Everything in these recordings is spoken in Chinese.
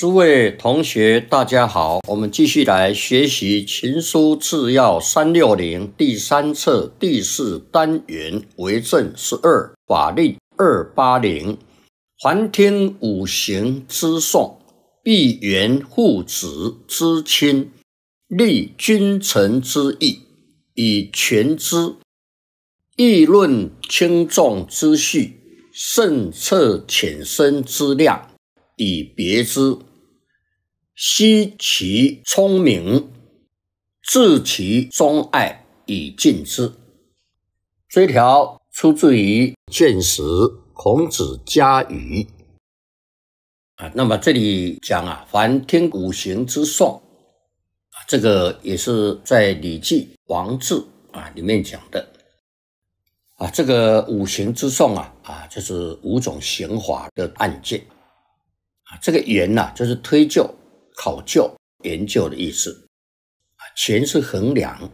诸位同学，大家好！我们继续来学习《情书制要三六零》第三册第四单元为证十二法令二八零，凡听五行之颂，必援父子之亲，立君臣之义，以全之；议论轻重之序，慎测浅深之量，以别之。惜其聪明，致其忠爱以尽之。这条出自于《卷十·孔子家语》啊。那么这里讲啊，凡天五行之讼啊，这个也是在《礼记·王志》啊里面讲的啊。这个五行之讼啊啊，就是五种刑法的案件啊。这个言呢，就是推究。考究研究的意思，啊，是衡量，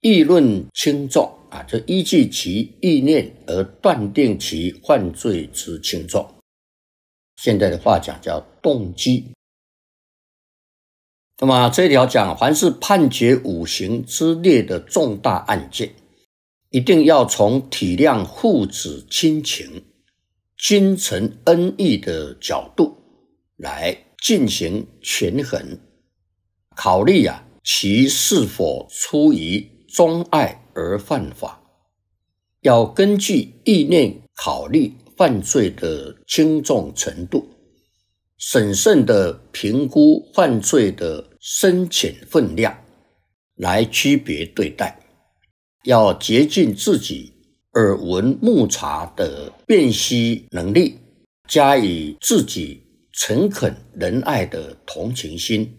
议论轻重啊，就依据其意念而断定其犯罪之轻重。现在的话讲叫动机。那么这一条讲，凡是判决五刑之列的重大案件，一定要从体谅父子亲情、君臣恩义的角度。来进行权衡考虑呀，其是否出于钟爱而犯法，要根据意念考虑犯罪的轻重程度，审慎地评估犯罪的深浅分量，来区别对待。要竭尽自己耳闻目察的辨析能力，加以自己。诚恳仁爱的同情心，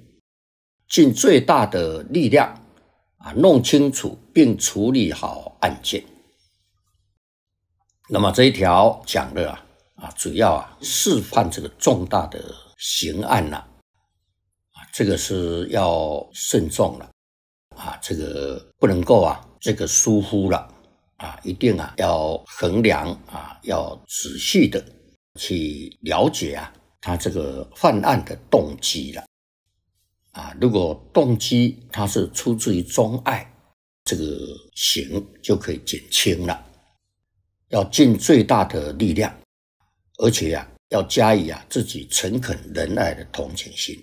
尽最大的力量啊，弄清楚并处理好案件。那么这一条讲的啊，啊，主要啊，示范这个重大的刑案了啊，这个是要慎重了啊，这个不能够啊，这个疏忽了啊，一定啊，要衡量啊，要仔细的去了解啊。他这个犯案的动机了啊！如果动机他是出自于钟爱，这个刑就可以减轻了。要尽最大的力量，而且呀，要加以啊自己诚恳仁爱的同情心。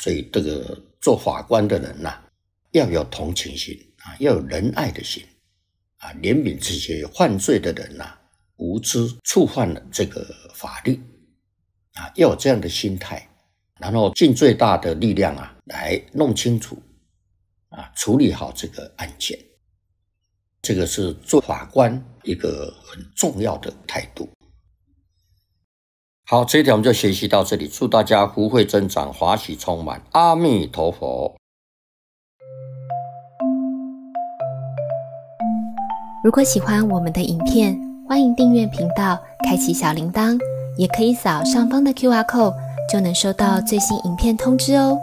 所以，这个做法官的人呐，要有同情心啊，要有仁爱的心啊，怜悯这些犯罪的人呐，无知触犯了这个法律。啊，要有这样的心态，然后尽最大的力量啊，来弄清楚，啊，处理好这个案件，这个是做法官一个很重要的态度。好，这一条我们就学习到这里。祝大家福慧增长，华喜充满。阿弥陀佛。如果喜欢我们的影片，欢迎订阅频道，开启小铃铛。也可以扫上方的 Q R code，就能收到最新影片通知哦。